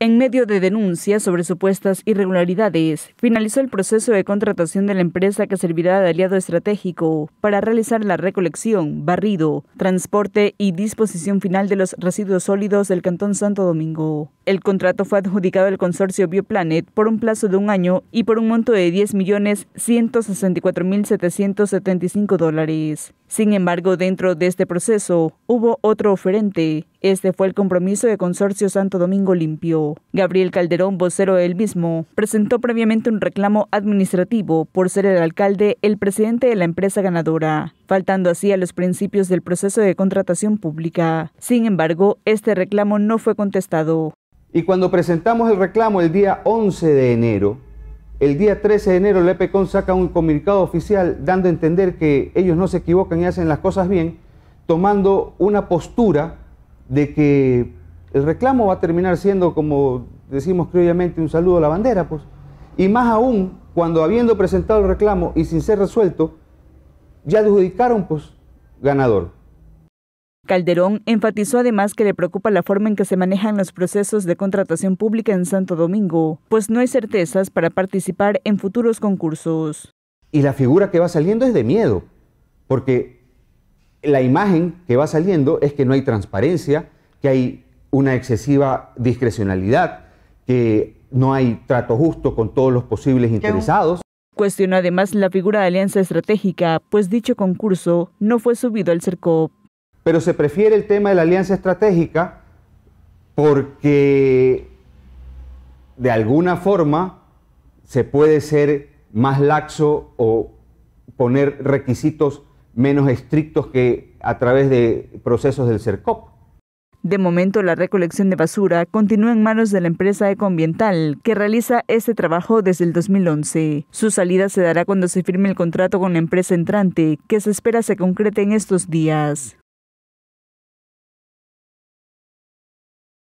En medio de denuncias sobre supuestas irregularidades, finalizó el proceso de contratación de la empresa que servirá de aliado estratégico para realizar la recolección, barrido, transporte y disposición final de los residuos sólidos del Cantón Santo Domingo. El contrato fue adjudicado al consorcio Bioplanet por un plazo de un año y por un monto de 10.164.775 dólares. Sin embargo, dentro de este proceso hubo otro oferente. Este fue el compromiso de Consorcio Santo Domingo Limpio. Gabriel Calderón, vocero del mismo, presentó previamente un reclamo administrativo por ser el alcalde el presidente de la empresa ganadora, faltando así a los principios del proceso de contratación pública. Sin embargo, este reclamo no fue contestado. Y cuando presentamos el reclamo el día 11 de enero, el día 13 de enero el EPCON saca un comunicado oficial dando a entender que ellos no se equivocan y hacen las cosas bien, tomando una postura de que el reclamo va a terminar siendo, como decimos previamente, un saludo a la bandera, pues. Y más aún, cuando habiendo presentado el reclamo y sin ser resuelto, ya adjudicaron, pues, ganador. Calderón enfatizó además que le preocupa la forma en que se manejan los procesos de contratación pública en Santo Domingo, pues no hay certezas para participar en futuros concursos. Y la figura que va saliendo es de miedo, porque la imagen que va saliendo es que no hay transparencia, que hay una excesiva discrecionalidad, que no hay trato justo con todos los posibles interesados. Cuestionó además la figura de alianza estratégica, pues dicho concurso no fue subido al CERCOP pero se prefiere el tema de la alianza estratégica porque de alguna forma se puede ser más laxo o poner requisitos menos estrictos que a través de procesos del CERCOP. De momento, la recolección de basura continúa en manos de la empresa ecoambiental, que realiza este trabajo desde el 2011. Su salida se dará cuando se firme el contrato con la empresa entrante, que se espera se concrete en estos días.